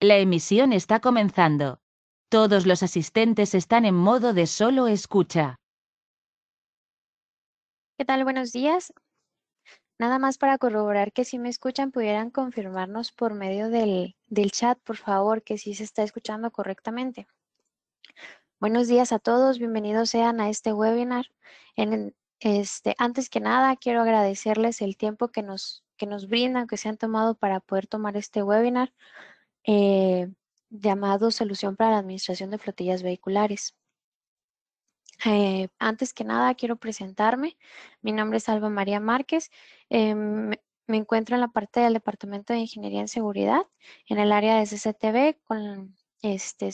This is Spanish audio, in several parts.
La emisión está comenzando. Todos los asistentes están en modo de solo escucha. ¿Qué tal? Buenos días. Nada más para corroborar que si me escuchan, pudieran confirmarnos por medio del, del chat, por favor, que sí se está escuchando correctamente. Buenos días a todos, bienvenidos sean a este webinar. Este, antes que nada, quiero agradecerles el tiempo que nos, que nos brindan, que se han tomado para poder tomar este webinar. Eh, llamado Solución para la Administración de Flotillas Vehiculares. Eh, antes que nada, quiero presentarme. Mi nombre es Alba María Márquez. Eh, me encuentro en la parte del Departamento de Ingeniería en Seguridad, en el área de CCTV, con este,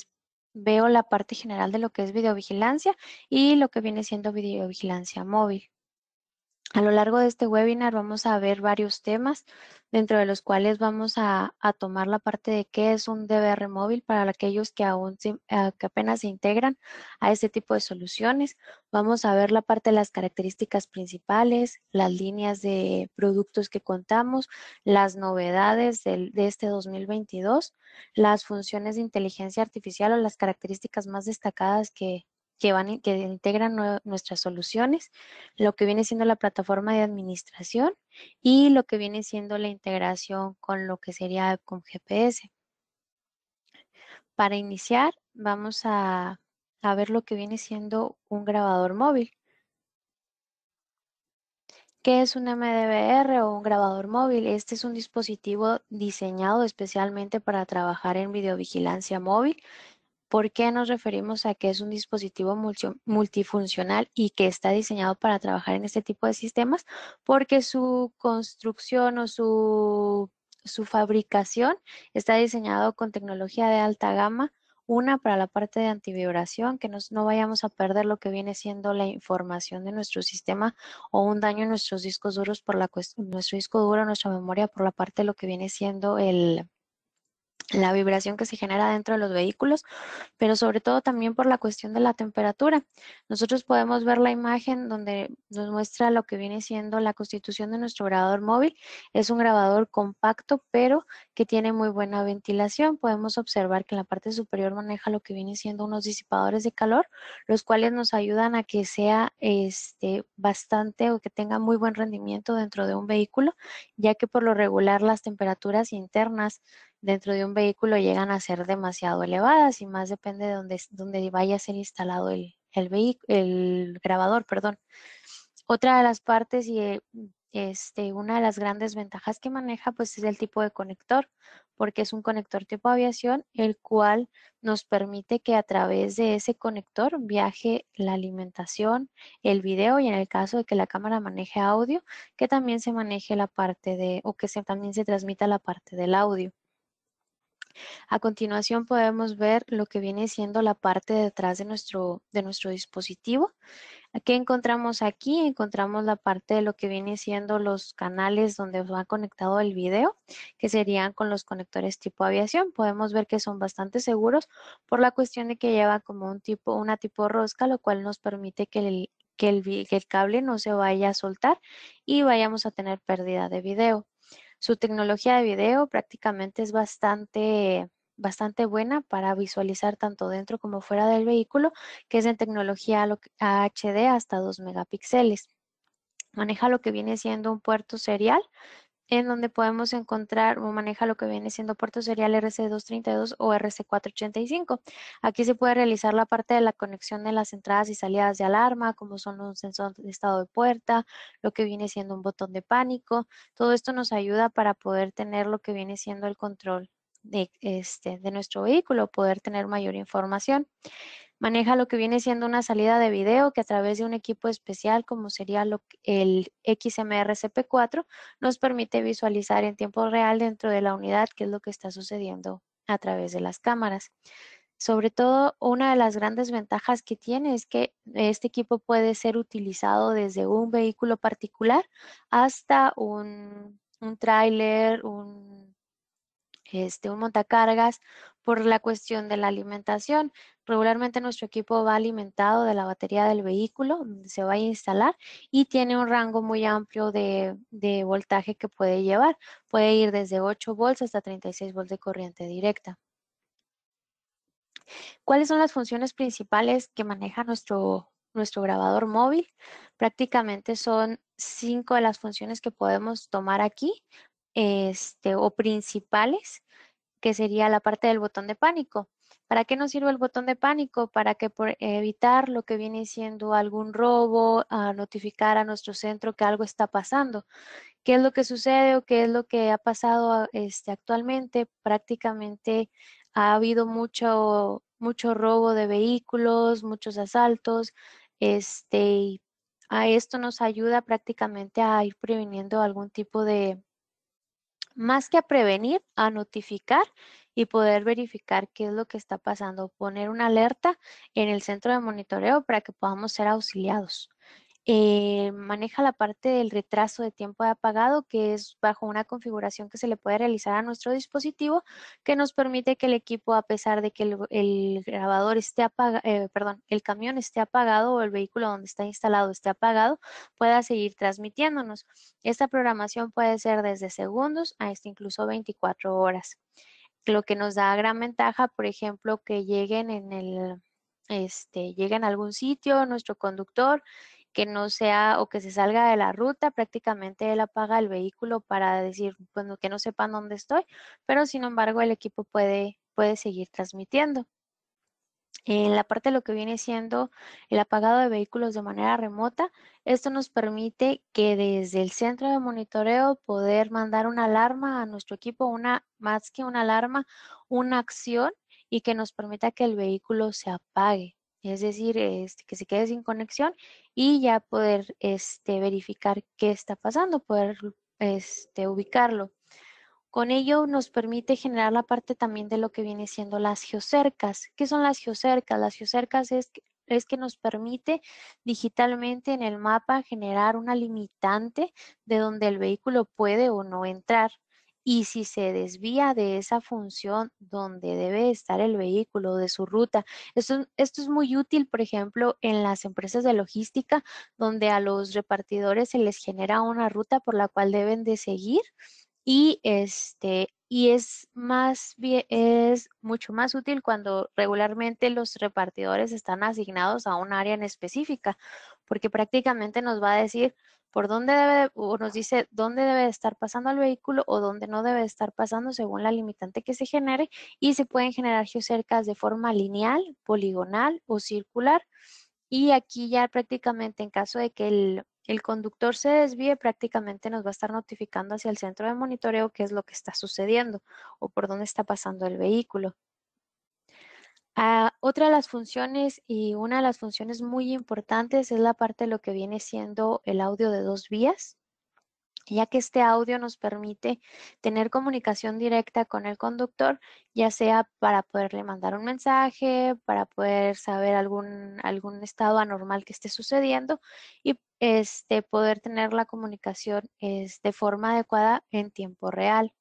veo la parte general de lo que es videovigilancia y lo que viene siendo videovigilancia móvil. A lo largo de este webinar vamos a ver varios temas, dentro de los cuales vamos a, tomar la parte de qué es un DBR móvil para aquellos que, aún que apenas se integran a este tipo de soluciones. Vamos a ver la parte de las características principales, las líneas de productos que contamos, las novedades de este 2022, las funciones de inteligencia artificial o las características más destacadas que, que, integran nuestras soluciones, lo que viene siendo la plataforma de administración y lo que viene siendo la integración con lo que sería con GPS. Para iniciar, vamos a, a ver lo que viene siendo un grabador móvil. ¿Qué es un MDBR o un grabador móvil? Este es un dispositivo diseñado especialmente para trabajar en videovigilancia móvil ¿Por qué nos referimos a que es un dispositivo multifuncional y que está diseñado para trabajar en este tipo de sistemas? Porque su construcción o su, fabricación está diseñado con tecnología de alta gama, una para la parte de antivibración, que no vayamos a perder lo que viene siendo la información de nuestro sistema o un daño en nuestros discos duros por la cuestión, nuestro disco duro, nuestra memoria por la parte de lo que viene siendo el, la vibración que se genera dentro de los vehículos, pero sobre todo también por la cuestión de la temperatura. Nosotros podemos ver la imagen donde nos muestra lo que viene siendo la constitución de nuestro grabador móvil. Es un grabador compacto, pero que tiene muy buena ventilación. Podemos observar que en la parte superior maneja lo que viene siendo unos disipadores de calor, los cuales nos ayudan a que sea este, bastante o que tenga muy buen rendimiento dentro de un vehículo, ya que por lo regular las temperaturas internas dentro de un vehículo llegan a ser demasiado elevadas y más depende de dónde donde vaya a ser instalado el, el, el grabador. Perdón. Otra de las partes y eh, este, una de las grandes ventajas que maneja pues es el tipo de conector, porque es un conector tipo aviación, el cual nos permite que a través de ese conector viaje la alimentación, el video y en el caso de que la cámara maneje audio, que también se maneje la parte de, o que también se transmita la parte del audio. A continuación podemos ver lo que viene siendo la parte detrás de nuestro, de nuestro dispositivo. ¿Qué encontramos aquí? Encontramos la parte de lo que viene siendo los canales donde va conectado el video, que serían con los conectores tipo aviación. Podemos ver que son bastante seguros por la cuestión de que lleva como un tipo, una tipo rosca, lo cual nos permite que el cable no se vaya a soltar y vayamos a tener pérdida de video. Su tecnología de video prácticamente es bastante bastante buena para visualizar tanto dentro como fuera del vehículo, que es en tecnología HD hasta 2 megapíxeles. Maneja lo que viene siendo un puerto serial en donde podemos encontrar o maneja lo que viene siendo puerto serial RC232 o RC485. Aquí se puede realizar la parte de la conexión de las entradas y salidas de alarma, como son un sensor de estado de puerta, lo que viene siendo un botón de pánico. Todo esto nos ayuda para poder tener lo que viene siendo el control de, este, de nuestro vehículo, poder tener mayor información. Maneja lo que viene siendo una salida de video que a través de un equipo especial como sería lo, el XMRCP4 nos permite visualizar en tiempo real dentro de la unidad qué es lo que está sucediendo a través de las cámaras. Sobre todo, una de las grandes ventajas que tiene es que este equipo puede ser utilizado desde un vehículo particular hasta un, un tráiler, un este, un montacargas por la cuestión de la alimentación. Regularmente nuestro equipo va alimentado de la batería del vehículo donde se va a instalar y tiene un rango muy amplio de, voltaje que puede llevar. Puede ir desde 8 volts hasta 36 volts de corriente directa. ¿Cuáles son las funciones principales que maneja nuestro, nuestro grabador móvil? Prácticamente son cinco de las funciones que podemos tomar aquí este, o principales, que sería la parte del botón de pánico. ¿Para qué nos sirve el botón de pánico? Para que evitar lo que viene siendo algún robo, a notificar a nuestro centro que algo está pasando. ¿Qué es lo que sucede o qué es lo que ha pasado este, actualmente? Prácticamente ha habido mucho, mucho robo de vehículos, muchos asaltos, este, a esto nos ayuda prácticamente a ir previniendo algún tipo de, más que a prevenir, a notificar y poder verificar qué es lo que está pasando, poner una alerta en el centro de monitoreo para que podamos ser auxiliados. Eh, maneja la parte del retraso de tiempo de apagado, que es bajo una configuración que se le puede realizar a nuestro dispositivo, que nos permite que el equipo, a pesar de que el, grabador esté apagado, eh, perdón, el camión esté apagado o el vehículo donde está instalado esté apagado, pueda seguir transmitiéndonos. Esta programación puede ser desde segundos hasta incluso 24 horas lo que nos da gran ventaja, por ejemplo, que lleguen en el, este, lleguen a algún sitio nuestro conductor que no sea o que se salga de la ruta, prácticamente él apaga el vehículo para decir, bueno, pues, que no sepan dónde estoy, pero sin embargo el equipo puede, puede seguir transmitiendo. En la parte de lo que viene siendo el apagado de vehículos de manera remota, esto nos permite que desde el centro de monitoreo poder mandar una alarma a nuestro equipo, una más que una alarma, una acción y que nos permita que el vehículo se apague es decir, este, que se quede sin conexión y ya poder este, verificar qué está pasando, poder este, ubicarlo. Con ello nos permite generar la parte también de lo que viene siendo las geocercas. ¿Qué son las geocercas? Las geocercas es que nos permite digitalmente en el mapa generar una limitante de donde el vehículo puede o no entrar y si se desvía de esa función donde debe estar el vehículo, de su ruta. Esto, esto es muy útil, por ejemplo, en las empresas de logística, donde a los repartidores se les genera una ruta por la cual deben de seguir y este y es más es mucho más útil cuando regularmente los repartidores están asignados a un área en específica, porque prácticamente nos va a decir por dónde debe, o nos dice dónde debe estar pasando el vehículo o dónde no debe estar pasando según la limitante que se genere y se pueden generar geocercas de forma lineal, poligonal o circular. Y aquí ya prácticamente en caso de que el, el conductor se desvíe, prácticamente nos va a estar notificando hacia el centro de monitoreo qué es lo que está sucediendo o por dónde está pasando el vehículo. Ah, otra de las funciones y una de las funciones muy importantes es la parte de lo que viene siendo el audio de dos vías, ya que este audio nos permite tener comunicación directa con el conductor, ya sea para poderle mandar un mensaje, para poder saber algún, algún estado anormal que esté sucediendo y este, poder tener la comunicación de forma adecuada en tiempo real.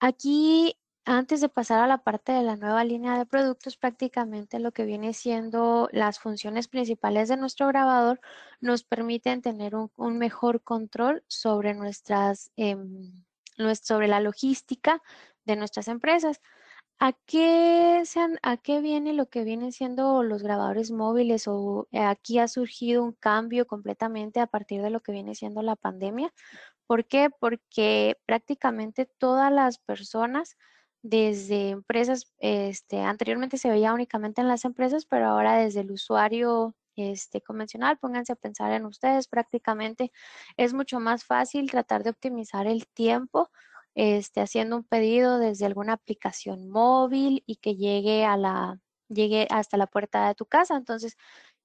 Aquí antes de pasar a la parte de la nueva línea de productos, prácticamente lo que viene siendo las funciones principales de nuestro grabador nos permiten tener un, un mejor control sobre, nuestras, em, sobre la logística de nuestras empresas. ¿A qué, sean, ¿A qué viene lo que vienen siendo los grabadores móviles? ¿O eh, aquí ha surgido un cambio completamente a partir de lo que viene siendo la pandemia? ¿Por qué? Porque prácticamente todas las personas desde empresas, este, anteriormente se veía únicamente en las empresas, pero ahora desde el usuario este, convencional, pónganse a pensar en ustedes, prácticamente es mucho más fácil tratar de optimizar el tiempo este, haciendo un pedido desde alguna aplicación móvil y que llegue a la llegue hasta la puerta de tu casa. Entonces,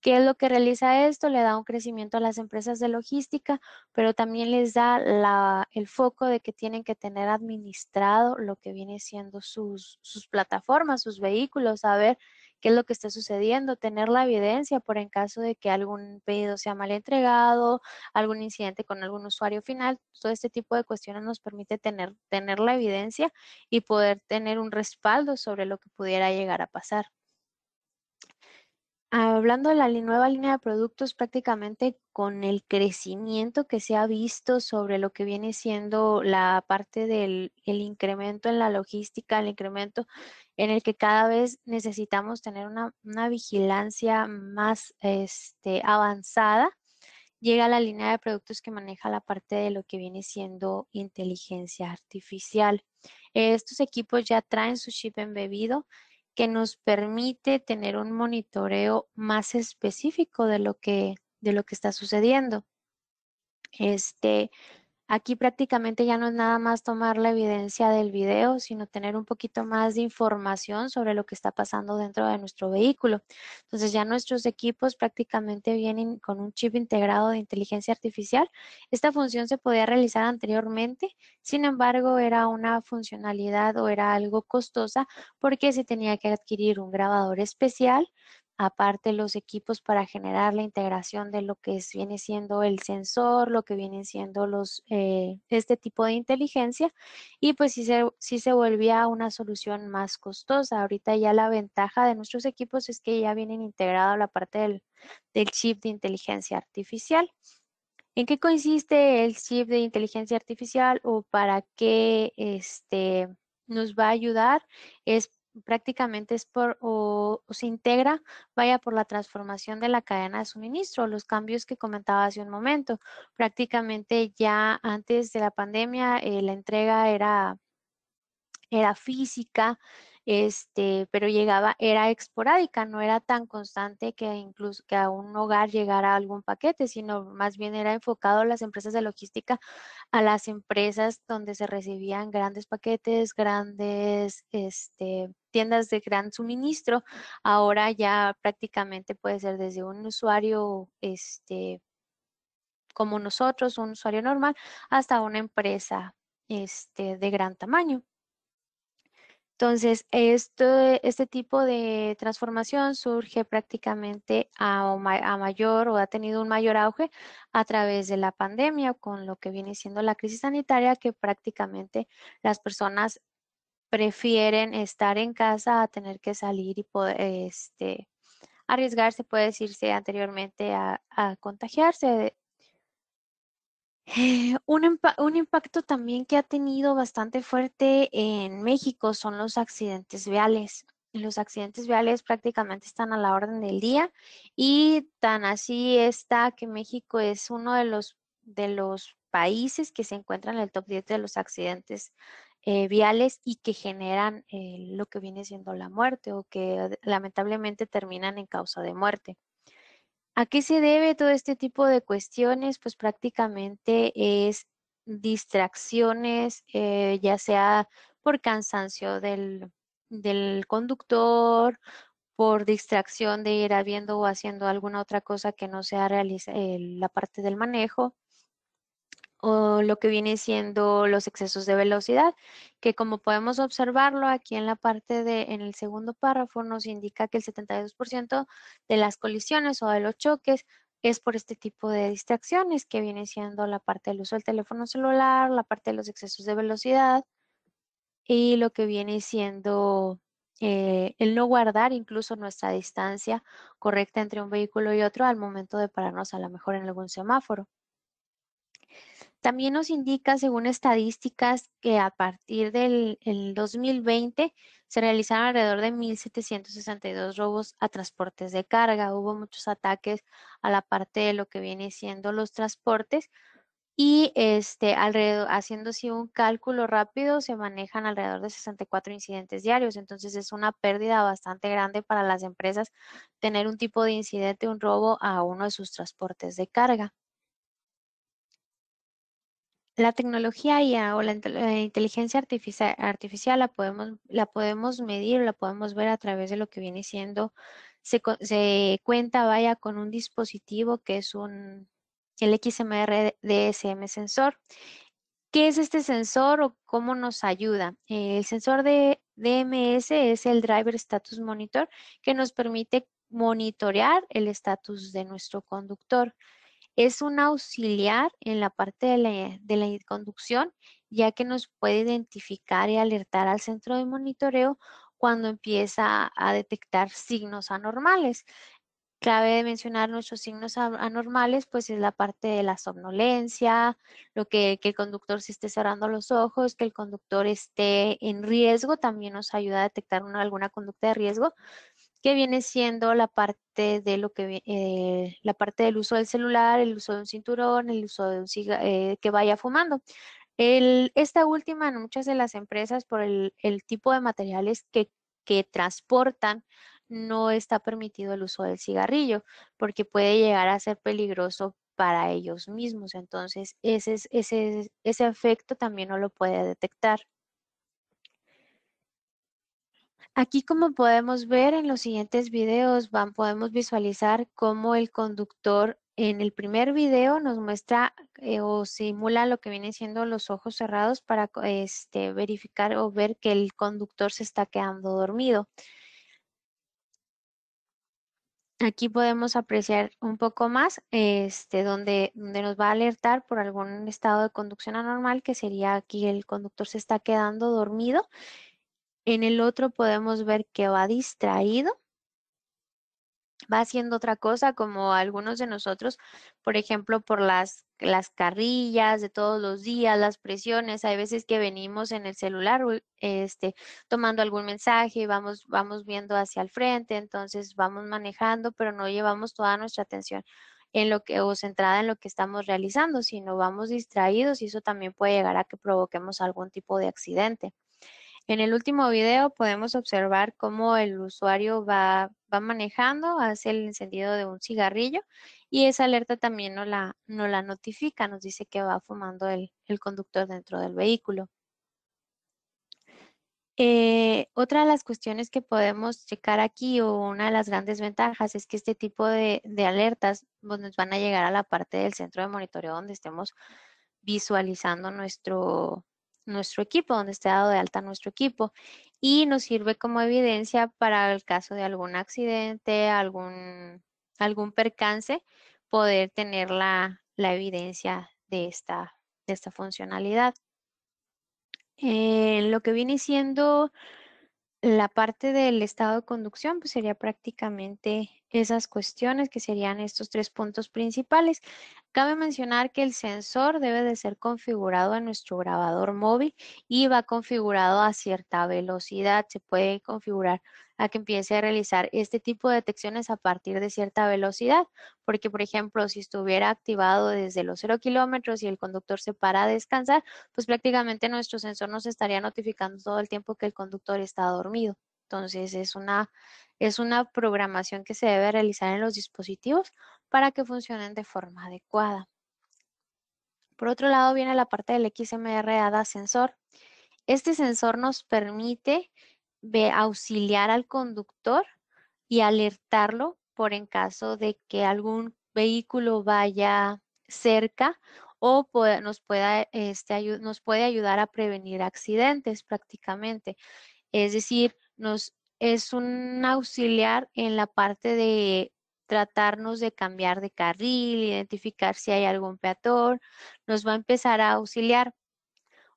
¿Qué es lo que realiza esto? Le da un crecimiento a las empresas de logística, pero también les da el foco de que tienen que tener administrado lo que viene siendo sus, sus plataformas, sus vehículos, saber qué es lo que está sucediendo, tener la evidencia por en caso de que algún pedido sea mal entregado, algún incidente con algún usuario final, todo este tipo de cuestiones nos permite tener, tener la evidencia y poder tener un respaldo sobre lo que pudiera llegar a pasar. Hablando de la nueva línea de productos, prácticamente con el crecimiento que se ha visto sobre lo que viene siendo la parte del incremento en la logística, el incremento en el que cada vez necesitamos tener una, una vigilancia más este, avanzada, llega la línea de productos que maneja la parte de lo que viene siendo inteligencia artificial. Estos equipos ya traen su chip embebido, que nos permite tener un monitoreo más específico de lo que, de lo que está sucediendo. Este, Aquí prácticamente ya no es nada más tomar la evidencia del video, sino tener un poquito más de información sobre lo que está pasando dentro de nuestro vehículo. Entonces ya nuestros equipos prácticamente vienen con un chip integrado de inteligencia artificial. Esta función se podía realizar anteriormente, sin embargo era una funcionalidad o era algo costosa porque se tenía que adquirir un grabador especial aparte los equipos para generar la integración de lo que es, viene siendo el sensor, lo que vienen siendo los, eh, este tipo de inteligencia y pues sí se, se volvía una solución más costosa. Ahorita ya la ventaja de nuestros equipos es que ya vienen integrado la parte del, del chip de inteligencia artificial. ¿En qué consiste el chip de inteligencia artificial o para qué este, nos va a ayudar? Es prácticamente es por o, se integra, vaya por la transformación de la cadena de suministro, los cambios que comentaba hace un momento. Prácticamente ya antes de la pandemia eh, la entrega era, era física, este, pero llegaba, era esporádica, no era tan constante que incluso que a un hogar llegara algún paquete, sino más bien era enfocado a las empresas de logística, a las empresas donde se recibían grandes paquetes, grandes, este, tiendas de gran suministro, ahora ya prácticamente puede ser desde un usuario este, como nosotros, un usuario normal, hasta una empresa este, de gran tamaño. Entonces, este, este tipo de transformación surge prácticamente a, mayor o ha tenido un mayor auge a través de la pandemia, con lo que viene siendo la crisis sanitaria, que prácticamente las personas prefieren estar en casa a tener que salir y poder, este, arriesgarse, puede decirse anteriormente, a, contagiarse. Eh, un, un, impacto también que ha tenido bastante fuerte en México son los accidentes viales. Los accidentes viales prácticamente están a la orden del día y tan así está que México es uno de los, de los países que se encuentran en el top 10 de los accidentes eh, viales y que generan eh, lo que viene siendo la muerte o que lamentablemente terminan en causa de muerte. ¿A qué se debe todo este tipo de cuestiones? Pues prácticamente es distracciones, eh, ya sea por cansancio del, conductor, por distracción de ir habiendo o haciendo alguna otra cosa que no sea la parte del manejo, o lo que viene siendo los excesos de velocidad, que como podemos observarlo aquí en la parte de, en el segundo párrafo, nos indica que el 72% de las colisiones o de los choques es por este tipo de distracciones, que viene siendo la parte del uso del teléfono celular, la parte de los excesos de velocidad y lo que viene siendo eh, el no guardar incluso nuestra distancia correcta entre un vehículo y otro al momento de pararnos a lo mejor en algún semáforo. También nos indica, según estadísticas, que a partir del 2020 se realizaron alrededor de 1.762 robos a transportes de carga. Hubo muchos ataques a la parte de lo que viene siendo los transportes y este, alrededor, haciendo así un cálculo rápido, se manejan alrededor de 64 incidentes diarios. Entonces es una pérdida bastante grande para las empresas tener un tipo de incidente, un robo a uno de sus transportes de carga la tecnología o la, eh, inteligencia artificial, la, podemos, la podemos medir, la podemos ver a través de lo que viene siendo, se, cuenta, vaya, con un dispositivo que es un, el XMR DSM sensor. ¿Qué es este sensor o cómo nos ayuda? El sensor de DMS es el Driver Status Monitor que nos permite monitorear el estatus de nuestro conductor. Es un auxiliar en la parte de la, conducción, ya que nos puede identificar y alertar al centro de monitoreo cuando empieza a detectar signos anormales. Clave de mencionar nuestros signos anormales, pues es la parte de la somnolencia, lo que, el conductor se esté cerrando los ojos, que el conductor esté en riesgo, también nos ayuda a detectar una, alguna conducta de riesgo que viene siendo la parte de lo que eh, la parte del uso del celular, el uso de un cinturón, el uso de un eh, que vaya fumando. esta última en muchas de las empresas por el, tipo de materiales que, transportan no está permitido el uso del cigarrillo porque puede llegar a ser peligroso para ellos mismos. Entonces, ese, ese efecto también no lo puede detectar. Aquí como podemos ver en los siguientes videos, podemos visualizar cómo el conductor en el primer video nos muestra eh, o simula lo que vienen siendo los ojos cerrados para este, verificar o ver que el conductor se está quedando dormido. Aquí podemos apreciar un poco más este, donde, donde nos va a alertar por algún estado de conducción anormal que sería aquí el conductor se está quedando dormido en el otro podemos ver que va distraído, va haciendo otra cosa como algunos de nosotros, por ejemplo, por las, las carrillas de todos los días, las presiones, hay veces que venimos en el celular este, tomando algún mensaje vamos, vamos viendo hacia el frente, entonces vamos manejando, pero no llevamos toda nuestra atención en lo que o centrada en lo que estamos realizando, sino vamos distraídos y eso también puede llegar a que provoquemos algún tipo de accidente. En el último video podemos observar cómo el usuario va, va manejando hace el encendido de un cigarrillo y esa alerta también nos la, la notifica, nos dice que va fumando el, conductor dentro del vehículo. Eh, otra de las cuestiones que podemos checar aquí o una de las grandes ventajas es que este tipo de, alertas pues, nos van a llegar a la parte del centro de monitoreo donde estemos visualizando nuestro, nuestro equipo, donde esté dado de alta nuestro equipo y nos sirve como evidencia para el caso de algún accidente, algún, algún percance, poder tener la, evidencia de esta, esta funcionalidad. Eh, lo que viene siendo la parte del estado de conducción, pues sería prácticamente esas cuestiones que serían estos tres puntos principales. Cabe mencionar que el sensor debe de ser configurado en nuestro grabador móvil y va configurado a cierta velocidad. Se puede configurar a que empiece a realizar este tipo de detecciones a partir de cierta velocidad, porque por ejemplo, si estuviera activado desde los 0 kilómetros y el conductor se para a descansar, pues prácticamente nuestro sensor nos estaría notificando todo el tiempo que el conductor está dormido. Entonces es una, es una programación que se debe realizar en los dispositivos para que funcionen de forma adecuada. Por otro lado viene la parte del XMR ADA sensor. Este sensor nos permite auxiliar al conductor y alertarlo por en caso de que algún vehículo vaya cerca o nos, pueda, este, nos puede ayudar a prevenir accidentes prácticamente. Es decir, nos es un auxiliar en la parte de tratarnos de cambiar de carril, identificar si hay algún peatón, nos va a empezar a auxiliar.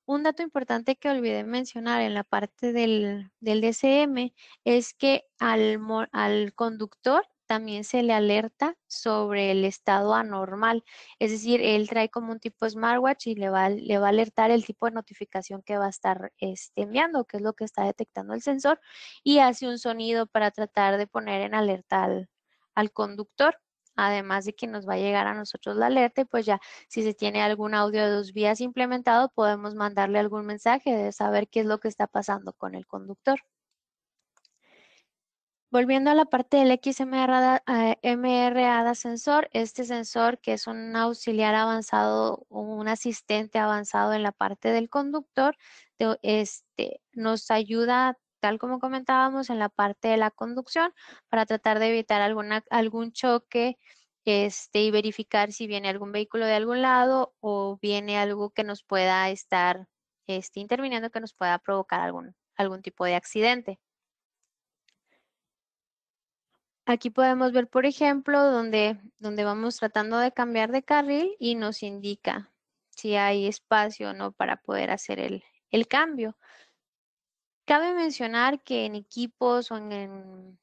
Un dato importante que olvidé mencionar en la parte del, del DCM es que al conductor también se le alerta sobre el estado anormal. Es decir, él trae como un tipo smartwatch y le va, le va a alertar el tipo de notificación que va a estar este, enviando, que es lo que está detectando el sensor, y hace un sonido para tratar de poner en alerta al, al conductor además de que nos va a llegar a nosotros la alerta y pues ya si se tiene algún audio de dos vías implementado podemos mandarle algún mensaje de saber qué es lo que está pasando con el conductor. Volviendo a la parte del XMR ah, sensor, este sensor que es un auxiliar avanzado o un asistente avanzado en la parte del conductor, este, nos ayuda, tal como comentábamos, en la parte de la conducción para tratar de evitar alguna, algún choque este, y verificar si viene algún vehículo de algún lado o viene algo que nos pueda estar este, interviniendo, que nos pueda provocar algún, algún tipo de accidente. Aquí podemos ver, por ejemplo, donde, donde vamos tratando de cambiar de carril y nos indica si hay espacio o no para poder hacer el, cambio. Cabe mencionar que en equipos o en,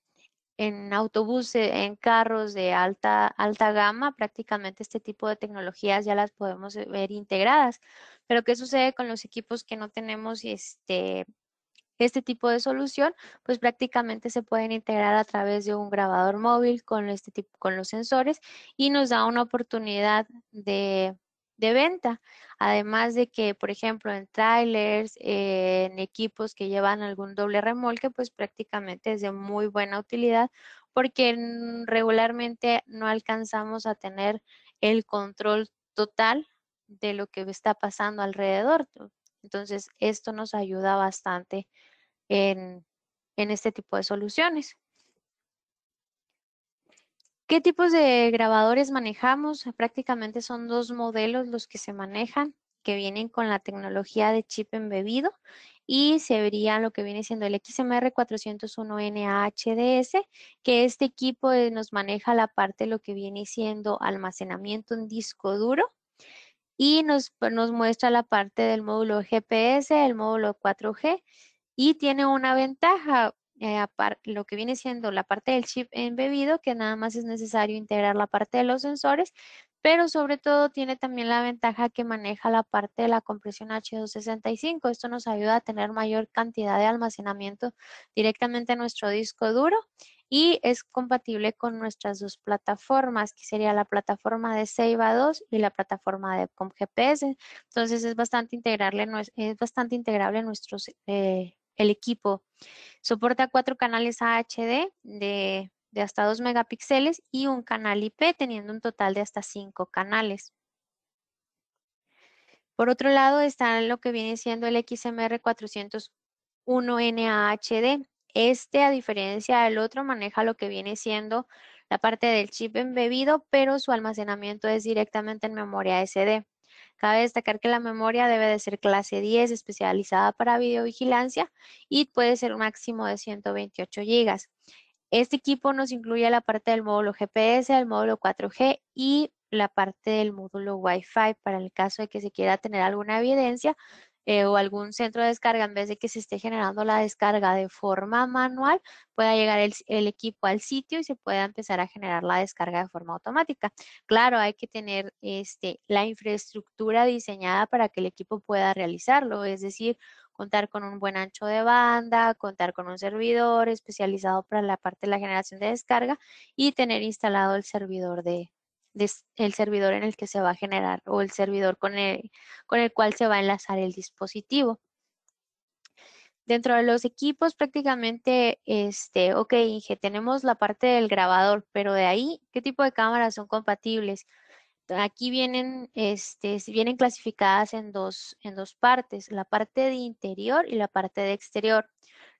autobuses, eh, en carros de alta, alta gama, prácticamente este tipo de tecnologías ya las podemos eh, ver integradas. Pero ¿qué sucede con los equipos que no tenemos este, este tipo de solución, pues prácticamente se pueden integrar a través de un grabador móvil con, este tipo, con los sensores y nos da una oportunidad de, venta. Además de que, por ejemplo, en trailers, eh, en equipos que llevan algún doble remolque, pues prácticamente es de muy buena utilidad porque regularmente no alcanzamos a tener el control total de lo que está pasando alrededor. Entonces, esto nos ayuda bastante en, este tipo de soluciones. ¿Qué tipos de grabadores manejamos? Prácticamente son dos modelos los que se manejan, que vienen con la tecnología de chip embebido y se vería lo que viene siendo el XMR 401NAHDS, que este equipo eh, nos maneja la parte de lo que viene siendo almacenamiento en disco duro y nos, pues, nos muestra la parte del módulo GPS, el módulo 4G y tiene una ventaja, eh, lo que viene siendo la parte del chip embebido, que nada más es necesario integrar la parte de los sensores, pero sobre todo tiene también la ventaja que maneja la parte de la compresión H265. Esto nos ayuda a tener mayor cantidad de almacenamiento directamente en nuestro disco duro y es compatible con nuestras dos plataformas, que sería la plataforma de Seiba 2 y la plataforma de ComGPS. GPS. Entonces es bastante integrable, es bastante integrable nuestros, eh, el equipo. Soporta cuatro canales HD de de hasta 2 megapíxeles y un canal IP teniendo un total de hasta 5 canales. Por otro lado está lo que viene siendo el XMR401NAHD. Este, a diferencia del otro, maneja lo que viene siendo la parte del chip embebido, pero su almacenamiento es directamente en memoria SD. Cabe destacar que la memoria debe de ser clase 10 especializada para videovigilancia y puede ser un máximo de 128 GB. Este equipo nos incluye la parte del módulo GPS, el módulo 4G y la parte del módulo Wi-Fi para el caso de que se quiera tener alguna evidencia eh, o algún centro de descarga, en vez de que se esté generando la descarga de forma manual, pueda llegar el, equipo al sitio y se pueda empezar a generar la descarga de forma automática. Claro, hay que tener este, la infraestructura diseñada para que el equipo pueda realizarlo, es decir, contar con un buen ancho de banda, contar con un servidor especializado para la parte de la generación de descarga y tener instalado el servidor de, el servidor en el que se va a generar o el servidor con el, con el cual se va a enlazar el dispositivo dentro de los equipos prácticamente, este, ok, Inge, tenemos la parte del grabador, pero de ahí, ¿qué tipo de cámaras son compatibles? aquí vienen, este, vienen clasificadas en dos, en dos partes, la parte de interior y la parte de exterior.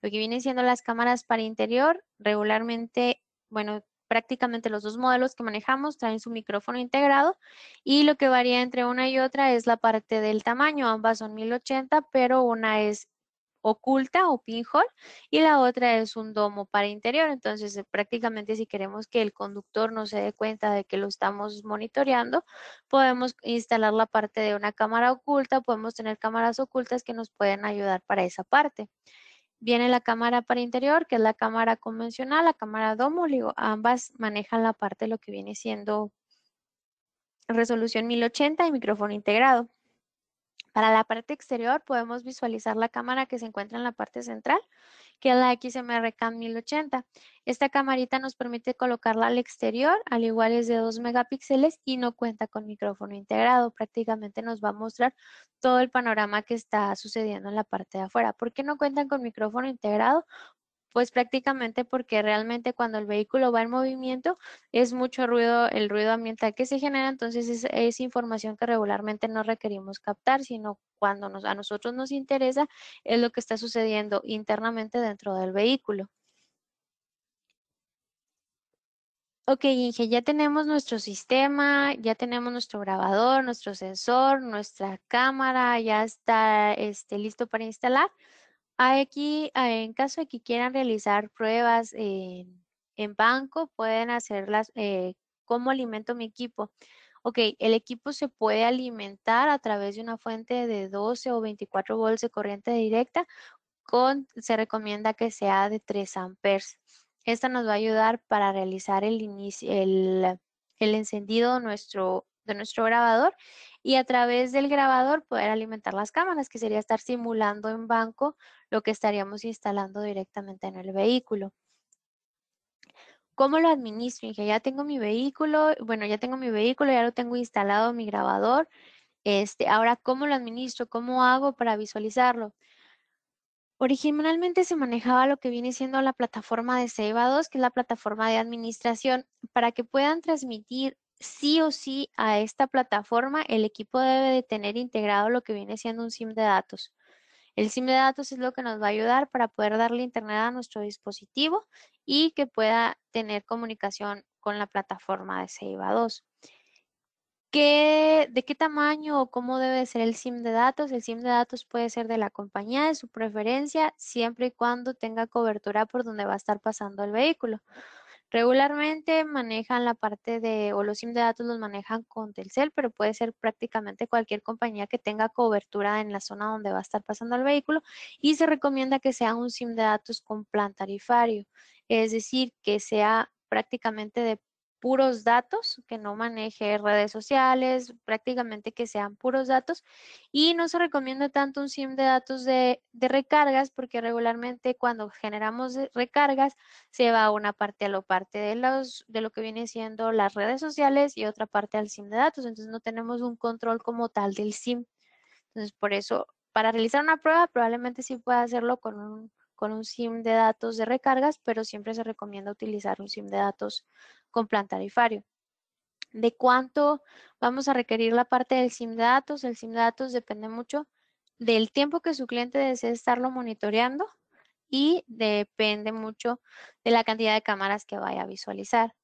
Lo que vienen siendo las cámaras para interior, regularmente, bueno, prácticamente los dos modelos que manejamos traen su micrófono integrado y lo que varía entre una y otra es la parte del tamaño, ambas son 1080, pero una es oculta o pinhole y la otra es un domo para interior. Entonces, eh, prácticamente si queremos que el conductor no se dé cuenta de que lo estamos monitoreando, podemos instalar la parte de una cámara oculta, podemos tener cámaras ocultas que nos pueden ayudar para esa parte. Viene la cámara para interior, que es la cámara convencional, la cámara domo, ambas manejan la parte de lo que viene siendo resolución 1080 y micrófono integrado. Para la parte exterior podemos visualizar la cámara que se encuentra en la parte central, que es la XMR 1080. Esta camarita nos permite colocarla al exterior, al igual es de 2 megapíxeles y no cuenta con micrófono integrado. Prácticamente nos va a mostrar todo el panorama que está sucediendo en la parte de afuera. ¿Por qué no cuentan con micrófono integrado? pues prácticamente porque realmente cuando el vehículo va en movimiento es mucho ruido, el ruido ambiental que se genera, entonces es, información que regularmente no requerimos captar, sino cuando a nosotros nos interesa es lo que está sucediendo internamente dentro del vehículo. Ok, Inge, ya tenemos nuestro sistema, ya tenemos nuestro grabador, nuestro sensor, nuestra cámara, ya está este, listo para instalar. Aquí, ah, en caso de que quieran realizar pruebas en, banco, pueden hacerlas eh, ¿cómo como alimento mi equipo. Ok, el equipo se puede alimentar a través de una fuente de 12 o 24 volts de corriente directa, con, se recomienda que sea de 3 amperes. Esta nos va a ayudar para realizar el, encendido de nuestro de nuestro grabador y a través del grabador poder alimentar las cámaras, que sería estar simulando en banco lo que estaríamos instalando directamente en el vehículo. ¿Cómo lo administro? ya tengo mi vehículo, bueno, ya tengo mi vehículo, ya lo tengo instalado, mi grabador. Este, ahora, ¿cómo lo administro? ¿Cómo hago para visualizarlo? Originalmente se manejaba lo que viene siendo la plataforma de CEBA 2, que es la plataforma de administración, para que puedan transmitir sí o sí a esta plataforma, el equipo debe de tener integrado lo que viene siendo un SIM de datos. El SIM de datos es lo que nos va a ayudar para poder darle internet a nuestro dispositivo y que pueda tener comunicación con la plataforma de Seiva 2. ¿De qué tamaño o cómo debe ser el SIM de datos? El SIM de datos puede ser de la compañía, de su preferencia, siempre y cuando tenga cobertura por donde va a estar pasando el vehículo. Regularmente manejan la parte de, o los SIM de datos los manejan con Telcel, pero puede ser prácticamente cualquier compañía que tenga cobertura en la zona donde va a estar pasando el vehículo y se recomienda que sea un SIM de datos con plan tarifario, es decir, que sea prácticamente de puros datos, que no maneje redes sociales, prácticamente que sean puros datos. Y no se recomienda tanto un SIM de datos de, recargas, porque regularmente cuando generamos recargas se va una parte a la parte de, los, de lo que viene siendo las redes sociales y otra parte al SIM de datos. Entonces no tenemos un control como tal del SIM. Entonces por eso, para realizar una prueba, probablemente sí pueda hacerlo con un con un SIM de datos de recargas, pero siempre se recomienda utilizar un SIM de datos con plan tarifario. ¿De cuánto vamos a requerir la parte del SIM de datos? El SIM de datos depende mucho del tiempo que su cliente desee estarlo monitoreando y depende mucho de la cantidad de cámaras que vaya a visualizar.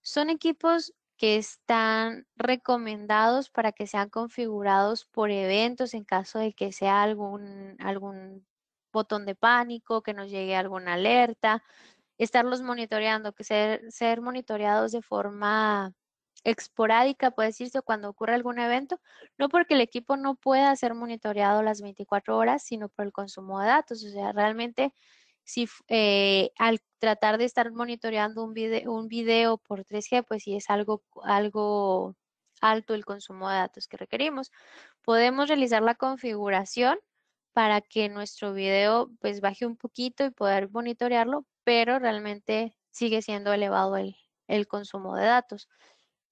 Son equipos que están recomendados para que sean configurados por eventos en caso de que sea algún, algún botón de pánico, que nos llegue alguna alerta, estarlos monitoreando, que ser, ser monitoreados de forma esporádica, puede decirse, cuando ocurre algún evento, no porque el equipo no pueda ser monitoreado las 24 horas, sino por el consumo de datos. O sea, realmente, si eh, al tratar de estar monitoreando un video, un video por 3G, pues si es algo, algo alto el consumo de datos que requerimos. Podemos realizar la configuración para que nuestro video pues baje un poquito y poder monitorearlo, pero realmente sigue siendo elevado el, el consumo de datos.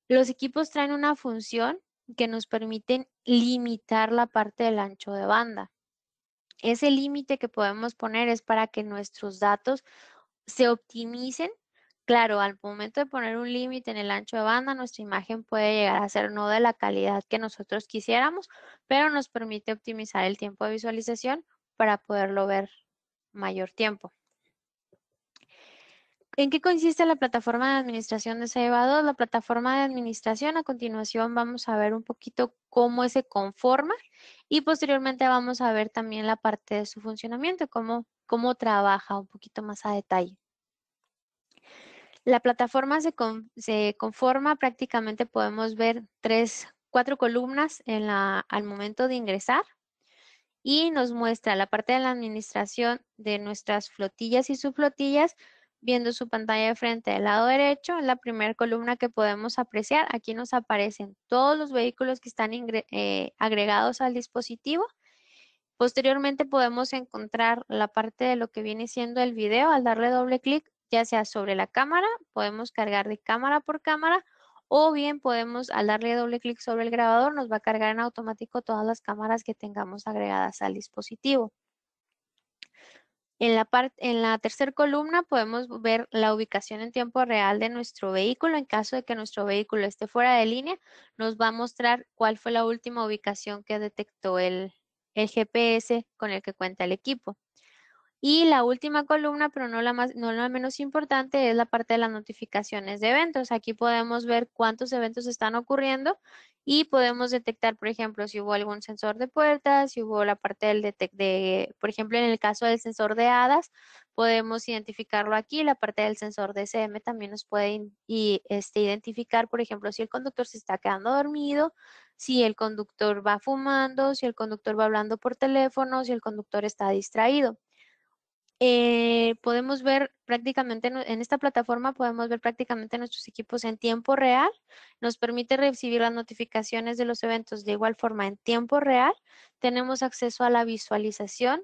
Los equipos traen una función que nos permite limitar la parte del ancho de banda. Ese límite que podemos poner es para que nuestros datos se optimicen Claro, al momento de poner un límite en el ancho de banda, nuestra imagen puede llegar a ser no de la calidad que nosotros quisiéramos, pero nos permite optimizar el tiempo de visualización para poderlo ver mayor tiempo. ¿En qué consiste la plataforma de administración de Saiba 2? La plataforma de administración, a continuación vamos a ver un poquito cómo se conforma y posteriormente vamos a ver también la parte de su funcionamiento, cómo, cómo trabaja un poquito más a detalle. La plataforma se, conforma, prácticamente podemos ver tres, cuatro columnas en la, al momento de ingresar y nos muestra la parte de la administración de nuestras flotillas y subflotillas, viendo su pantalla de frente del lado derecho, la primera columna que podemos apreciar, aquí nos aparecen todos los vehículos que están eh, agregados al dispositivo. Posteriormente podemos encontrar la parte de lo que viene siendo el video. Al darle doble clic ya sea sobre la cámara, podemos cargar de cámara por cámara, o bien podemos, al darle doble clic sobre el grabador, nos va a cargar en automático todas las cámaras que tengamos agregadas al dispositivo. En la, la tercera columna podemos ver la ubicación en tiempo real de nuestro vehículo. En caso de que nuestro vehículo esté fuera de línea, nos va a mostrar cuál fue la última ubicación que detectó el, el GPS con el que cuenta el equipo. Y la última columna, pero no la, más, no la menos importante, es la parte de las notificaciones de eventos. Aquí podemos ver cuántos eventos están ocurriendo y podemos detectar, por ejemplo, si hubo algún sensor de puertas, si hubo la parte del detect de, por ejemplo, en el caso del sensor de hadas, podemos identificarlo aquí, la parte del sensor de CM también nos puede y, este, identificar, por ejemplo, si el conductor se está quedando dormido, si el conductor va fumando, si el conductor va hablando por teléfono, si el conductor está distraído. Eh, podemos ver prácticamente en esta plataforma podemos ver prácticamente nuestros equipos en tiempo real. Nos permite recibir las notificaciones de los eventos de igual forma en tiempo real. Tenemos acceso a la visualización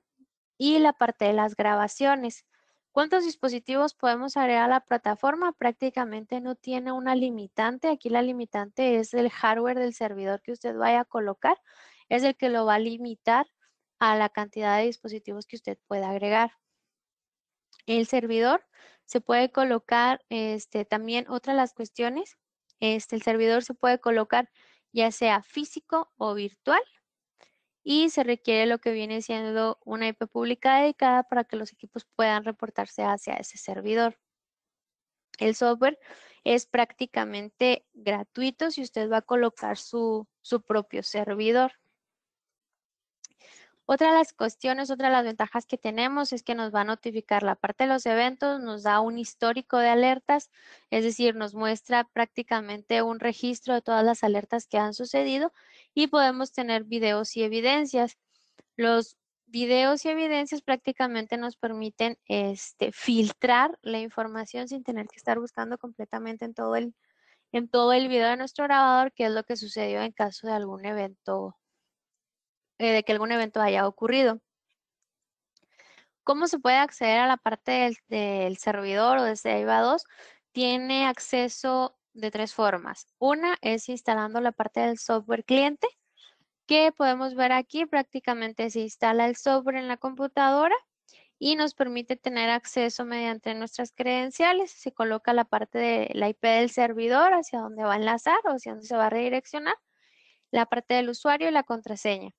y la parte de las grabaciones. ¿Cuántos dispositivos podemos agregar a la plataforma? Prácticamente no tiene una limitante. Aquí la limitante es el hardware del servidor que usted vaya a colocar. Es el que lo va a limitar a la cantidad de dispositivos que usted pueda agregar. El servidor se puede colocar este, también otra de las cuestiones. Este, el servidor se puede colocar ya sea físico o virtual y se requiere lo que viene siendo una IP pública dedicada para que los equipos puedan reportarse hacia ese servidor. El software es prácticamente gratuito si usted va a colocar su, su propio servidor. Otra de las cuestiones, otra de las ventajas que tenemos es que nos va a notificar la parte de los eventos, nos da un histórico de alertas, es decir, nos muestra prácticamente un registro de todas las alertas que han sucedido y podemos tener videos y evidencias. Los videos y evidencias prácticamente nos permiten este, filtrar la información sin tener que estar buscando completamente en todo el en todo el video de nuestro grabador qué es lo que sucedió en caso de algún evento eh, de que algún evento haya ocurrido. ¿Cómo se puede acceder a la parte del, servidor o de IVA este 2? Tiene acceso de tres formas. Una es instalando la parte del software cliente, que podemos ver aquí prácticamente se instala el software en la computadora y nos permite tener acceso mediante nuestras credenciales. Se coloca la parte de la IP del servidor hacia dónde va a enlazar o hacia dónde se va a redireccionar, la parte del usuario y la contraseña.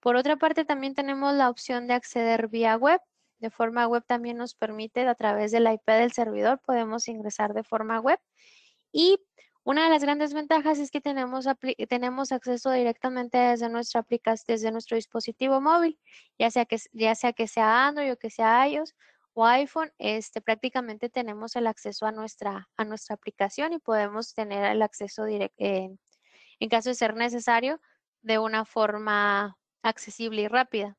Por otra parte, también tenemos la opción de acceder vía web. De forma web también nos permite, a través de la IP del servidor, podemos ingresar de forma web. Y una de las grandes ventajas es que tenemos, tenemos acceso directamente desde nuestra aplicación, desde nuestro dispositivo móvil, ya sea que, ya sea que sea Android o que sea iOS o iPhone, este, prácticamente tenemos el acceso a nuestra, a nuestra aplicación y podemos tener el acceso en caso de ser necesario, de una forma accesible y rápida.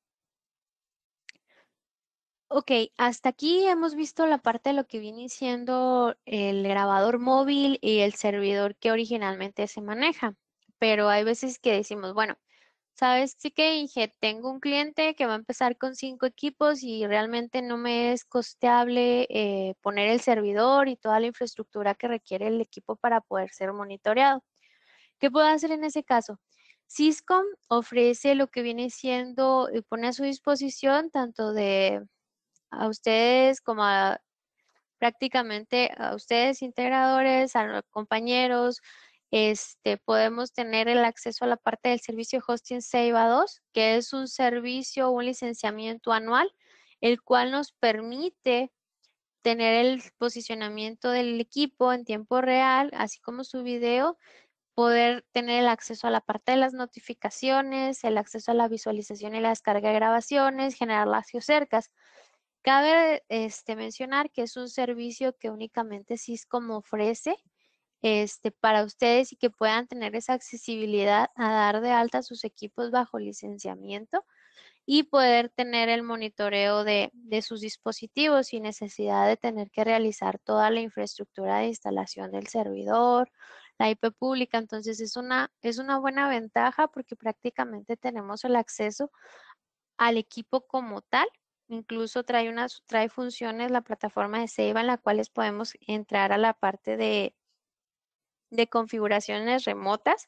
Ok, hasta aquí hemos visto la parte de lo que viene siendo el grabador móvil y el servidor que originalmente se maneja, pero hay veces que decimos, bueno, ¿sabes sí que Tengo un cliente que va a empezar con cinco equipos y realmente no me es costeable eh, poner el servidor y toda la infraestructura que requiere el equipo para poder ser monitoreado. ¿Qué puedo hacer en ese caso? Cisco ofrece lo que viene siendo y eh, pone a su disposición tanto de a ustedes como a prácticamente a ustedes integradores, a los compañeros, este, podemos tener el acceso a la parte del servicio Hosting Seiva 2, que es un servicio, un licenciamiento anual, el cual nos permite tener el posicionamiento del equipo en tiempo real, así como su video, poder tener el acceso a la parte de las notificaciones, el acceso a la visualización y la descarga de grabaciones, generar las geocercas. Cabe este, mencionar que es un servicio que únicamente Cisco ofrece este, para ustedes y que puedan tener esa accesibilidad a dar de alta sus equipos bajo licenciamiento y poder tener el monitoreo de, sus dispositivos sin necesidad de tener que realizar toda la infraestructura de instalación del servidor la IP pública. Entonces es una, es una buena ventaja porque prácticamente tenemos el acceso al equipo como tal. Incluso trae, unas, trae funciones la plataforma de seiva en la cual podemos entrar a la parte de, de configuraciones remotas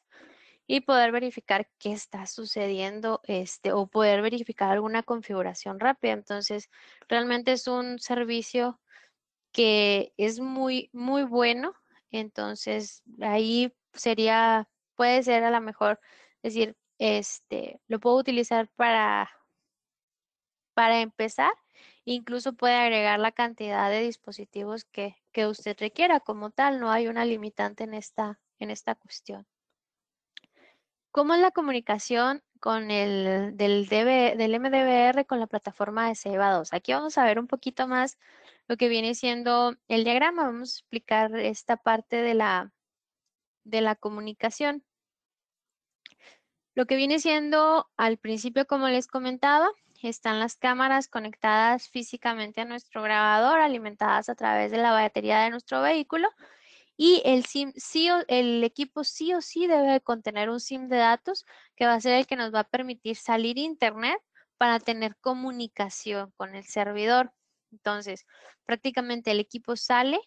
y poder verificar qué está sucediendo este, o poder verificar alguna configuración rápida. Entonces, realmente es un servicio que es muy, muy bueno entonces, ahí sería, puede ser a lo mejor decir, este, lo puedo utilizar para, para empezar. Incluso puede agregar la cantidad de dispositivos que, que usted requiera como tal. No hay una limitante en esta, en esta cuestión. ¿Cómo es la comunicación con el del, del MDBR con la plataforma de Seba 2? Aquí vamos a ver un poquito más lo que viene siendo el diagrama. Vamos a explicar esta parte de la, de la comunicación. Lo que viene siendo al principio, como les comentaba, están las cámaras conectadas físicamente a nuestro grabador, alimentadas a través de la batería de nuestro vehículo. Y el, sí el equipo sí o sí debe contener un SIM de datos que va a ser el que nos va a permitir salir a Internet para tener comunicación con el servidor. Entonces, prácticamente el equipo sale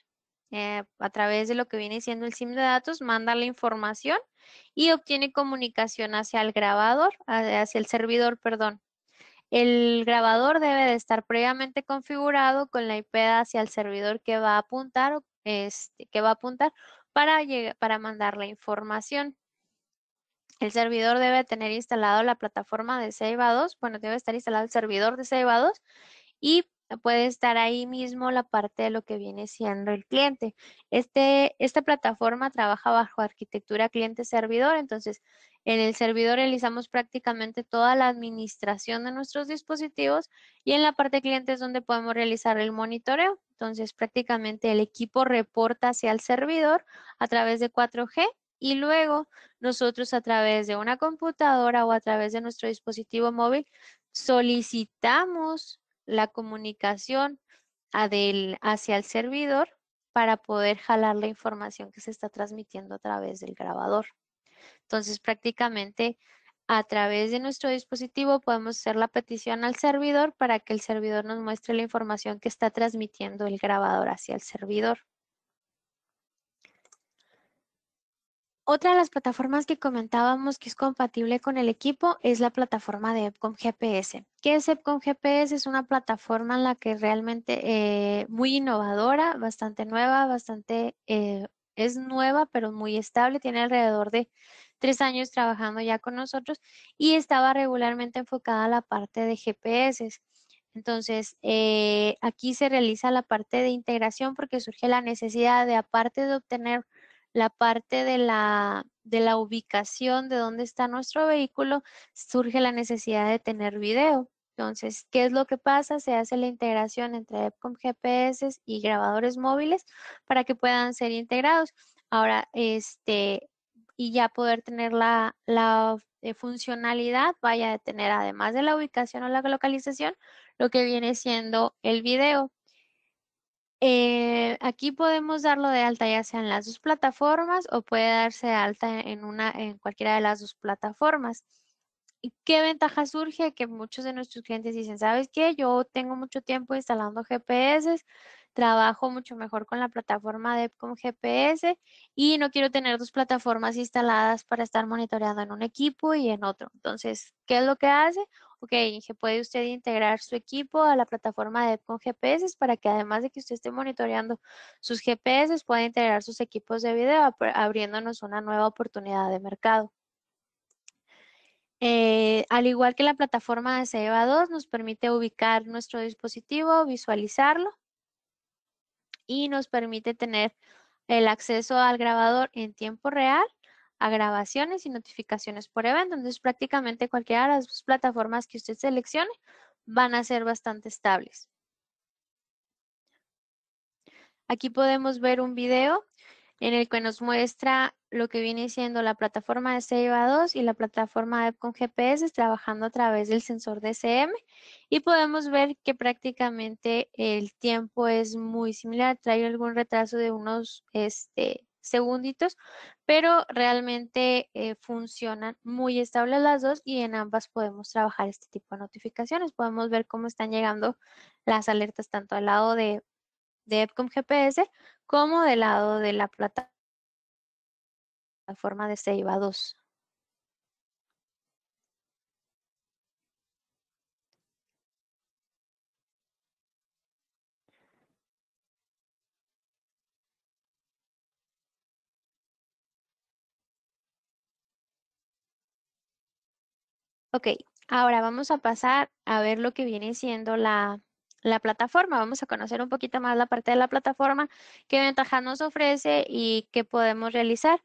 eh, a través de lo que viene siendo el SIM de datos, manda la información y obtiene comunicación hacia el grabador, hacia el servidor, perdón. El grabador debe de estar previamente configurado con la IP hacia el servidor que va a apuntar, este, que va a apuntar para, para mandar la información. El servidor debe tener instalado la plataforma de a 2, bueno, debe estar instalado el servidor de Seiba 2 y puede estar ahí mismo la parte de lo que viene siendo el cliente. Este, esta plataforma trabaja bajo arquitectura cliente-servidor, entonces en el servidor realizamos prácticamente toda la administración de nuestros dispositivos y en la parte cliente es donde podemos realizar el monitoreo. Entonces prácticamente el equipo reporta hacia el servidor a través de 4G y luego nosotros a través de una computadora o a través de nuestro dispositivo móvil solicitamos la comunicación hacia el servidor para poder jalar la información que se está transmitiendo a través del grabador. Entonces, prácticamente a través de nuestro dispositivo podemos hacer la petición al servidor para que el servidor nos muestre la información que está transmitiendo el grabador hacia el servidor. Otra de las plataformas que comentábamos que es compatible con el equipo es la plataforma de Epcom GPS. ¿Qué es Epcom GPS? Es una plataforma en la que realmente eh, muy innovadora, bastante nueva, bastante eh, es nueva, pero muy estable. Tiene alrededor de tres años trabajando ya con nosotros y estaba regularmente enfocada a la parte de GPS. Entonces, eh, aquí se realiza la parte de integración porque surge la necesidad de, aparte de obtener la parte de la, de la ubicación de dónde está nuestro vehículo, surge la necesidad de tener video. Entonces, ¿qué es lo que pasa? Se hace la integración entre EPCOM GPS y grabadores móviles para que puedan ser integrados. Ahora, este, y ya poder tener la, eh, funcionalidad, vaya a tener además de la ubicación o la localización, lo que viene siendo el video. Eh, Aquí podemos darlo de alta ya sea en las dos plataformas o puede darse de alta en, una, en cualquiera de las dos plataformas. qué ventaja surge? Que muchos de nuestros clientes dicen, ¿sabes qué? Yo tengo mucho tiempo instalando GPS, trabajo mucho mejor con la plataforma de GPS y no quiero tener dos plataformas instaladas para estar monitoreando en un equipo y en otro. Entonces, ¿qué es lo que hace? Ok, puede usted integrar su equipo a la plataforma de con GPS para que además de que usted esté monitoreando sus GPS, pueda integrar sus equipos de video, abriéndonos una nueva oportunidad de mercado. Eh, al igual que la plataforma de SEBA 2, nos permite ubicar nuestro dispositivo, visualizarlo y nos permite tener el acceso al grabador en tiempo real a grabaciones y notificaciones por evento. Entonces, prácticamente cualquiera de las plataformas que usted seleccione van a ser bastante estables. Aquí podemos ver un video en el que nos muestra lo que viene siendo la plataforma de seiva 2 y la plataforma de con GPS trabajando a través del sensor DCM y podemos ver que prácticamente el tiempo es muy similar, trae algún retraso de unos este, segunditos, pero realmente eh, funcionan muy estables las dos y en ambas podemos trabajar este tipo de notificaciones. Podemos ver cómo están llegando las alertas tanto al lado de, de Epcom GPS como del lado de la plataforma de SEIVA 2. Ok, ahora vamos a pasar a ver lo que viene siendo la, la plataforma. Vamos a conocer un poquito más la parte de la plataforma, qué ventaja nos ofrece y qué podemos realizar.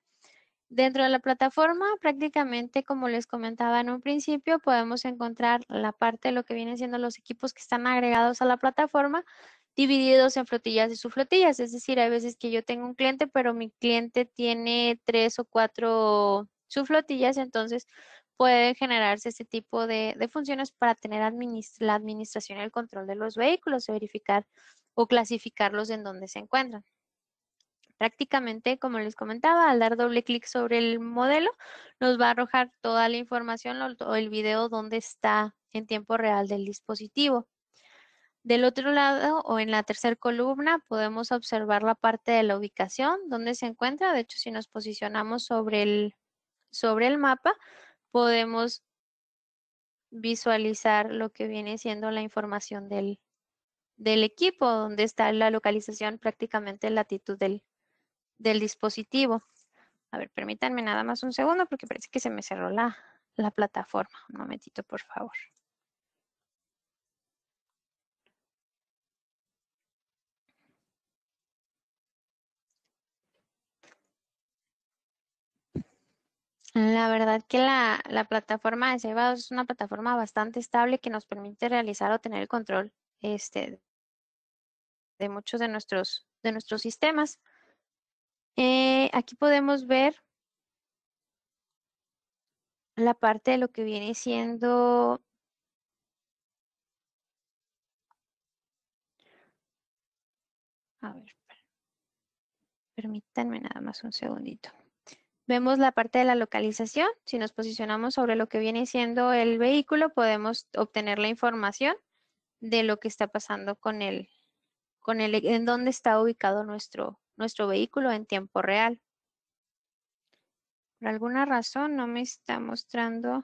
Dentro de la plataforma, prácticamente, como les comentaba en un principio, podemos encontrar la parte de lo que vienen siendo los equipos que están agregados a la plataforma, divididos en flotillas y subflotillas. Es decir, hay veces que yo tengo un cliente, pero mi cliente tiene tres o cuatro subflotillas, entonces puede generarse este tipo de, funciones para tener la administración y el control de los vehículos, verificar o clasificarlos en donde se encuentran. Prácticamente, como les comentaba, al dar doble clic sobre el modelo, nos va a arrojar toda la información o el video donde está en tiempo real del dispositivo. Del otro lado o en la tercera columna podemos observar la parte de la ubicación, donde se encuentra. De hecho, si nos posicionamos sobre el, sobre el mapa, podemos visualizar lo que viene siendo la información del, del equipo, donde está la localización, prácticamente la latitud del, del dispositivo. A ver, permítanme nada más un segundo porque parece que se me cerró la, la plataforma. Un momentito, por favor. La verdad que la, plataforma de Sevados es una plataforma bastante estable que nos permite realizar o tener el control este, de muchos de nuestros, de nuestros sistemas. Eh, aquí podemos ver la parte de lo que viene siendo A ver, permítanme nada más un segundito. Vemos la parte de la localización. Si nos posicionamos sobre lo que viene siendo el vehículo, podemos obtener la información de lo que está pasando con el, con el, en dónde está ubicado nuestro, nuestro vehículo en tiempo real. Por alguna razón no me está mostrando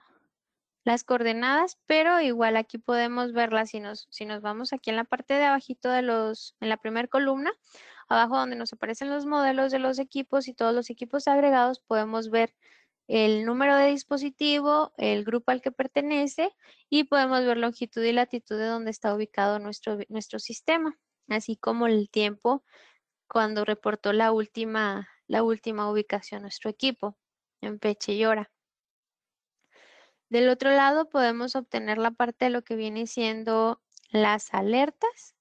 las coordenadas, pero igual aquí podemos verlas si nos, si nos vamos aquí en la parte de abajito de los, en la primera columna, abajo donde nos aparecen los modelos de los equipos y todos los equipos agregados, podemos ver el número de dispositivo, el grupo al que pertenece y podemos ver longitud y latitud de donde está ubicado nuestro, nuestro sistema, así como el tiempo cuando reportó la última, la última ubicación nuestro equipo en peche y hora. Del otro lado podemos obtener la parte de lo que viene siendo las alertas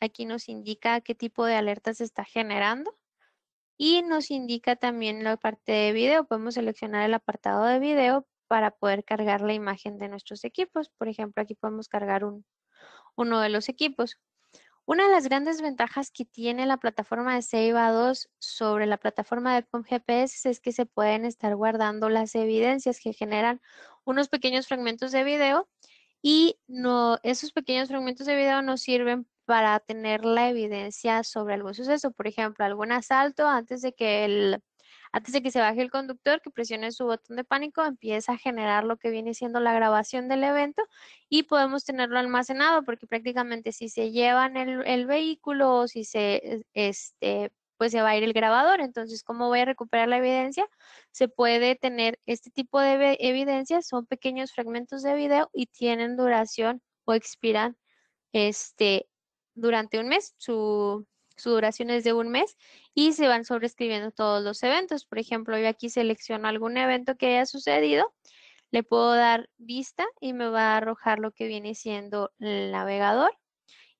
Aquí nos indica qué tipo de alerta se está generando y nos indica también la parte de video. Podemos seleccionar el apartado de video para poder cargar la imagen de nuestros equipos. Por ejemplo, aquí podemos cargar uno de los equipos. Una de las grandes ventajas que tiene la plataforma de Seiva 2 sobre la plataforma de ComGPS es que se pueden estar guardando las evidencias que generan unos pequeños fragmentos de video y no, esos pequeños fragmentos de video nos sirven para tener la evidencia sobre algún suceso, por ejemplo, algún asalto antes de que el antes de que se baje el conductor, que presione su botón de pánico, empieza a generar lo que viene siendo la grabación del evento y podemos tenerlo almacenado porque prácticamente si se llevan el, el vehículo o si se, este, pues se va a ir el grabador. Entonces, ¿cómo voy a recuperar la evidencia? Se puede tener este tipo de evidencias, son pequeños fragmentos de video y tienen duración o expiran este, durante un mes, su, duración es de un mes y se van sobrescribiendo todos los eventos. Por ejemplo, yo aquí selecciono algún evento que haya sucedido, le puedo dar vista y me va a arrojar lo que viene siendo el navegador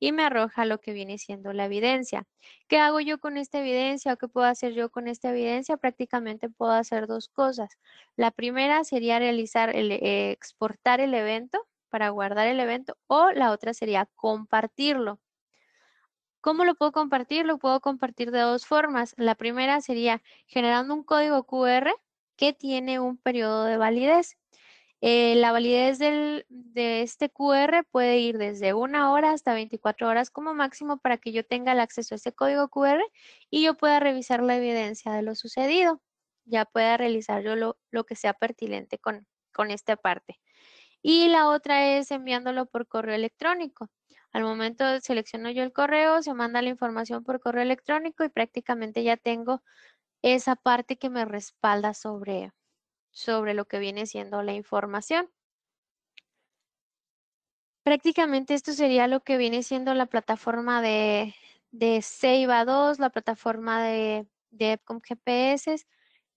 y me arroja lo que viene siendo la evidencia. ¿Qué hago yo con esta evidencia o qué puedo hacer yo con esta evidencia? Prácticamente puedo hacer dos cosas. La primera sería realizar el, eh, exportar el evento para guardar el evento o la otra sería compartirlo. ¿Cómo lo puedo compartir? Lo puedo compartir de dos formas. La primera sería generando un código QR que tiene un periodo de validez. Eh, la validez de este QR puede ir desde una hora hasta 24 horas como máximo para que yo tenga el acceso a este código QR y yo pueda revisar la evidencia de lo sucedido. Ya pueda realizar yo lo, que sea pertinente con esta parte y la otra es enviándolo por correo electrónico. Al momento selecciono yo el correo, se manda la información por correo electrónico y prácticamente ya tengo esa parte que me respalda sobre, sobre lo que viene siendo la información. Prácticamente esto sería lo que viene siendo la plataforma de, de 2, la plataforma de, de Epcom GPS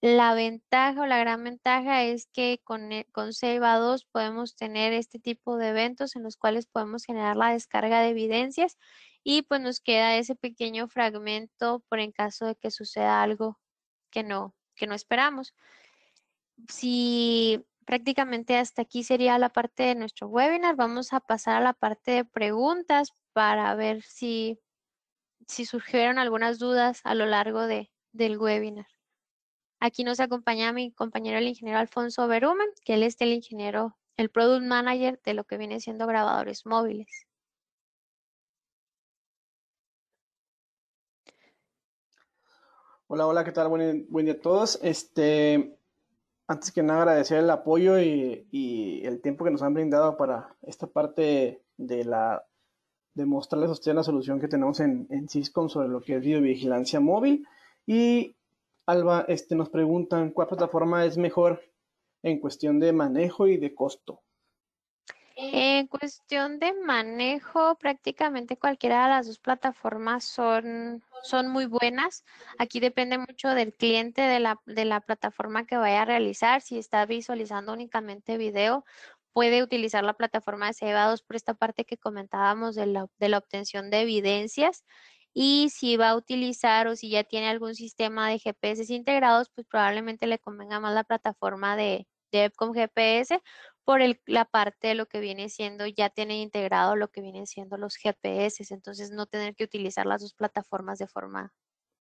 la ventaja o la gran ventaja es que con, e, con 2 podemos tener este tipo de eventos en los cuales podemos generar la descarga de evidencias y pues nos queda ese pequeño fragmento por en caso de que suceda algo que no, que no esperamos. Si prácticamente hasta aquí sería la parte de nuestro webinar, vamos a pasar a la parte de preguntas para ver si, si surgieron algunas dudas a lo largo de, del webinar. Aquí nos acompaña mi compañero el ingeniero Alfonso Berumen, que él es el ingeniero, el product manager de lo que viene siendo grabadores móviles. Hola, hola, ¿qué tal? Buen, día a todos. Este, antes que nada agradecer el apoyo y, el tiempo que nos han brindado para esta parte de la de mostrarles a ustedes la solución que tenemos en, en Cisco sobre lo que es videovigilancia móvil y Alba, este, nos preguntan cuál plataforma es mejor en cuestión de manejo y de costo. En cuestión de manejo, prácticamente cualquiera de las dos plataformas son, son muy buenas. Aquí depende mucho del cliente de la, plataforma que vaya a realizar. Si está visualizando únicamente video, puede utilizar la plataforma de CEBA 2 por esta parte que comentábamos de la, de la obtención de evidencias y si va a utilizar o si ya tiene algún sistema de GPS integrados, pues probablemente le convenga más la plataforma de, Devcom Epcom GPS por la parte de lo que viene siendo, ya tiene integrado lo que vienen siendo los GPS, entonces no tener que utilizar las dos plataformas de forma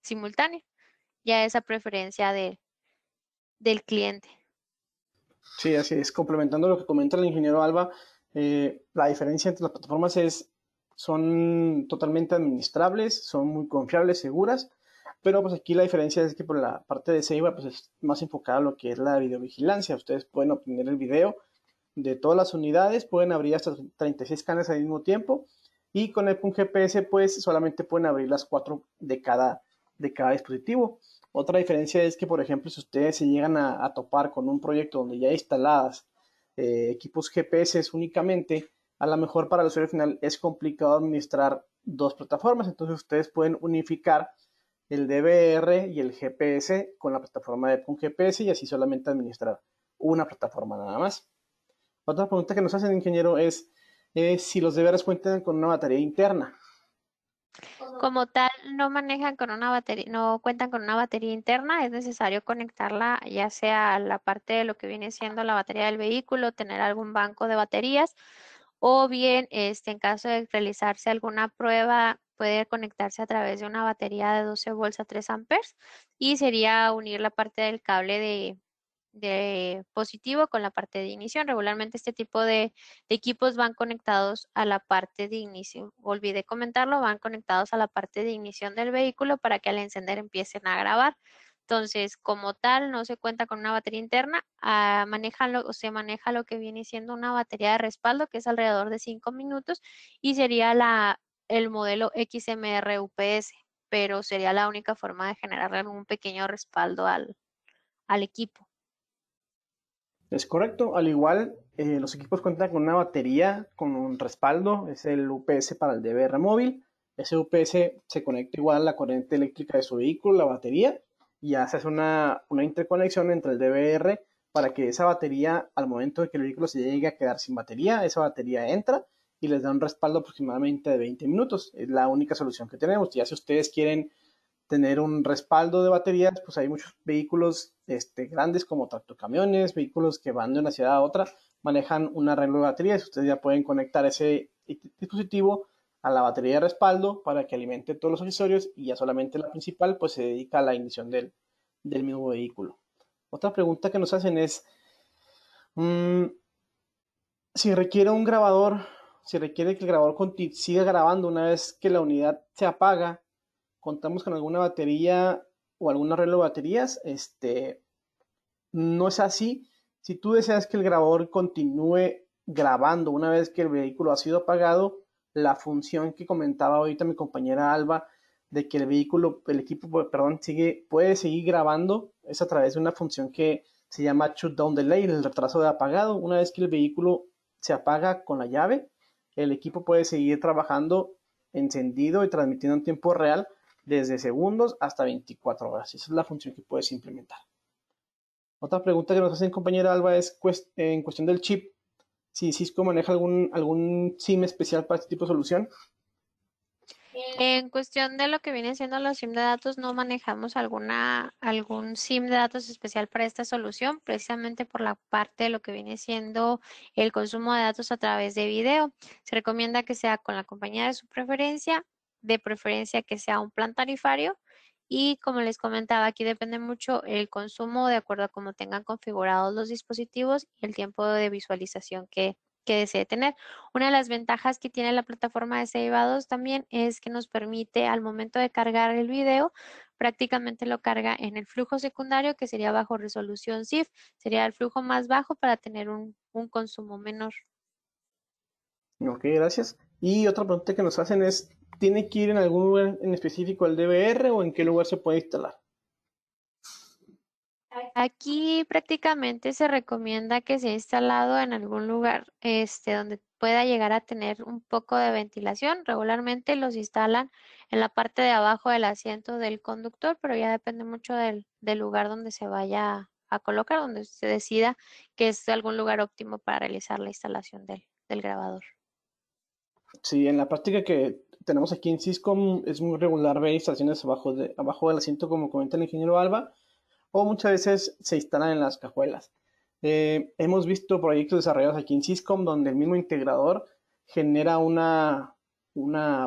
simultánea, ya esa preferencia de, del cliente. Sí, así es. Complementando lo que comenta el ingeniero Alba, eh, la diferencia entre las plataformas es son totalmente administrables, son muy confiables, seguras, pero pues aquí la diferencia es que por la parte de Seiba pues es más enfocada a lo que es la videovigilancia. Ustedes pueden obtener el video de todas las unidades, pueden abrir hasta 36 canales al mismo tiempo y con el PUN GPS pues solamente pueden abrir las cuatro de cada, de cada dispositivo. Otra diferencia es que, por ejemplo, si ustedes se llegan a, topar con un proyecto donde ya instaladas eh, equipos GPS únicamente, a lo mejor para el usuario final es complicado administrar dos plataformas, entonces ustedes pueden unificar el DBR y el GPS con la plataforma de GPS y así solamente administrar una plataforma nada más. Otra pregunta que nos hacen, ingeniero, es eh, si los deberes cuentan con una batería interna. Como tal, no manejan con una batería, no cuentan con una batería interna, es necesario conectarla ya sea a la parte de lo que viene siendo la batería del vehículo, tener algún banco de baterías o bien este, en caso de realizarse alguna prueba puede conectarse a través de una batería de 12 volts a 3 amperes y sería unir la parte del cable de, de positivo con la parte de ignición. Regularmente este tipo de, equipos van conectados a la parte de ignición. Olvidé comentarlo, van conectados a la parte de ignición del vehículo para que al encender empiecen a grabar. Entonces, como tal, no se cuenta con una batería interna, ah, se maneja lo que viene siendo una batería de respaldo, que es alrededor de 5 minutos, y sería el modelo XMR UPS, pero sería la única forma de generarle algún pequeño respaldo al, equipo. Es correcto, al igual eh, los equipos cuentan con una batería con un respaldo, es el UPS para el DVR móvil. Ese UPS se conecta igual a la corriente eléctrica de su vehículo, la batería, y haces una, una interconexión entre el DVR para que esa batería, al momento de que el vehículo se llegue a quedar sin batería, esa batería entra y les da un respaldo aproximadamente de 20 minutos. Es la única solución que tenemos. Ya si ustedes quieren tener un respaldo de baterías, pues hay muchos vehículos este, grandes como tractocamiones, vehículos que van de una ciudad a otra, manejan un arreglo de baterías. Ustedes ya pueden conectar ese dispositivo a la batería de respaldo para que alimente todos los accesorios y ya solamente la principal pues se dedica a la ignición del, mismo vehículo. Otra pregunta que nos hacen es mm, si requiere un grabador, si requiere que el grabador siga grabando una vez que la unidad se apaga, contamos con alguna batería o algún arreglo de baterías, este, no es así. Si tú deseas que el grabador continúe grabando una vez que el vehículo ha sido apagado, la función que comentaba ahorita mi compañera Alba de que el vehículo, el equipo, perdón, sigue, puede seguir grabando, es a través de una función que se llama shutdown delay, el retraso de apagado. Una vez que el vehículo se apaga con la llave, el equipo puede seguir trabajando encendido y transmitiendo en tiempo real desde segundos hasta 24 horas. Esa es la función que puedes implementar. Otra pregunta que nos hacen compañera Alba es en cuestión del chip si Cisco maneja algún, algún SIM especial para este tipo de solución. En cuestión de lo que viene siendo los SIM de datos, no manejamos alguna, algún SIM de datos especial para esta solución, precisamente por la parte de lo que viene siendo el consumo de datos a través de video. Se recomienda que sea con la compañía de su preferencia, de preferencia que sea un plan tarifario y como les comentaba, aquí depende mucho el consumo de acuerdo a cómo tengan configurados los dispositivos y el tiempo de visualización que, desee tener. Una de las ventajas que tiene la plataforma de Seiba también es que nos permite al momento de cargar el video, prácticamente lo carga en el flujo secundario que sería bajo resolución SIF, sería el flujo más bajo para tener un, un consumo menor. Ok, gracias. Y otra pregunta que nos hacen es, ¿tiene que ir en algún lugar en específico al DVR o en qué lugar se puede instalar? Aquí prácticamente se recomienda que sea instalado en algún lugar este, donde pueda llegar a tener un poco de ventilación. Regularmente los instalan en la parte de abajo del asiento del conductor, pero ya depende mucho del, lugar donde se vaya a colocar, donde se decida que es algún lugar óptimo para realizar la instalación del grabador. Sí, en la práctica que tenemos aquí en Cisco es muy regular ver instalaciones abajo, de, abajo del asiento, como comenta el ingeniero Alba, o muchas veces se instalan en las cajuelas. Eh, hemos visto proyectos desarrollados aquí en Syscom donde el mismo integrador genera una,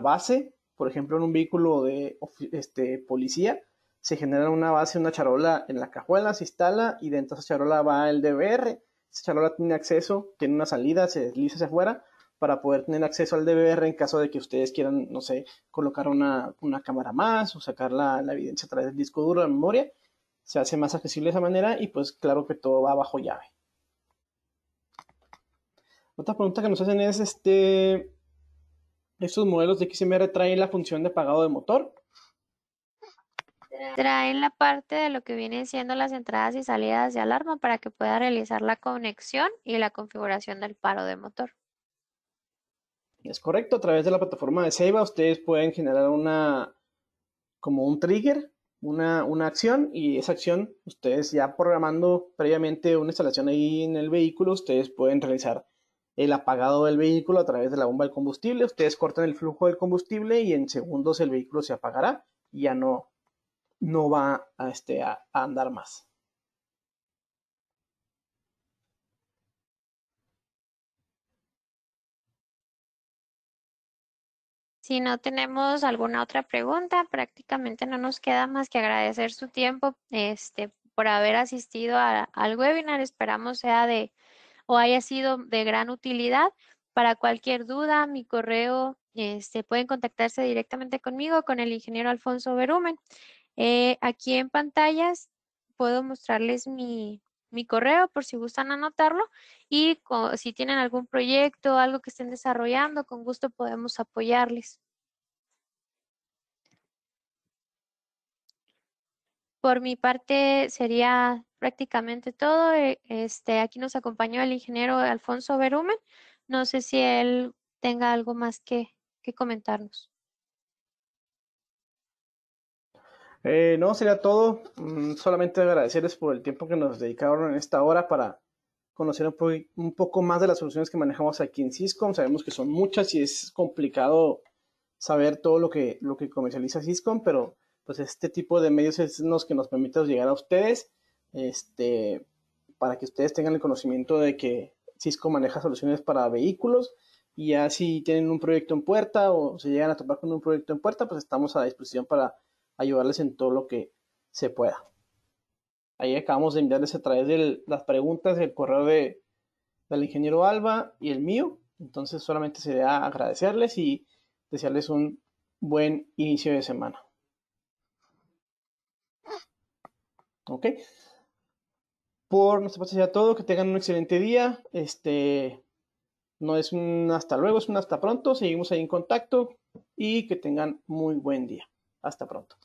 base, por ejemplo, en un vehículo de este, policía, se genera una base, una charola en la cajuela, se instala y dentro de esa charola va el DVR. Esa charola tiene acceso, tiene una salida, se desliza hacia afuera para poder tener acceso al DVR en caso de que ustedes quieran, no sé, colocar una, cámara más o sacar la, evidencia a través del disco duro, de memoria. Se hace más accesible de esa manera y pues claro que todo va bajo llave. Otra pregunta que nos hacen es, este, ¿estos modelos de XMR traen la función de apagado de motor? Traen la parte de lo que vienen siendo las entradas y salidas de alarma para que pueda realizar la conexión y la configuración del paro de motor. Es correcto, a través de la plataforma de Seiba ustedes pueden generar una como un trigger, una, una acción y esa acción ustedes ya programando previamente una instalación ahí en el vehículo, ustedes pueden realizar el apagado del vehículo a través de la bomba del combustible, ustedes cortan el flujo del combustible y en segundos el vehículo se apagará y ya no, no va a, este, a andar más. si no tenemos alguna otra pregunta, prácticamente no nos queda más que agradecer su tiempo este, por haber asistido al webinar. Esperamos sea de o haya sido de gran utilidad. Para cualquier duda, mi correo, este, pueden contactarse directamente conmigo, con el ingeniero Alfonso Berumen. Eh, aquí en pantallas puedo mostrarles mi, mi correo por si gustan anotarlo y si tienen algún proyecto, algo que estén desarrollando, con gusto podemos apoyarles. Por mi parte sería prácticamente todo. Eh, este, aquí nos acompañó el ingeniero Alfonso Berumen. No sé si él tenga algo más que, que comentarnos. Eh, no, sería todo. Mm, solamente agradecerles por el tiempo que nos dedicaron en esta hora para conocer un, poco más de las soluciones que manejamos aquí en Cisco Sabemos que son muchas y es complicado saber todo lo que, lo que comercializa Cisco pero pues este tipo de medios es los que nos permite llegar a ustedes, este, para que ustedes tengan el conocimiento de que Cisco maneja soluciones para vehículos y ya si tienen un proyecto en puerta o se llegan a topar con un proyecto en puerta, pues estamos a disposición para ayudarles en todo lo que se pueda. Ahí acabamos de enviarles a través de las preguntas el correo de, del ingeniero Alba y el mío. Entonces solamente sería agradecerles y desearles un buen inicio de semana. ¿Ok? Por nuestra parte sería todo, que tengan un excelente día. Este, no es un hasta luego, es un hasta pronto. Seguimos ahí en contacto y que tengan muy buen día. Hasta pronto.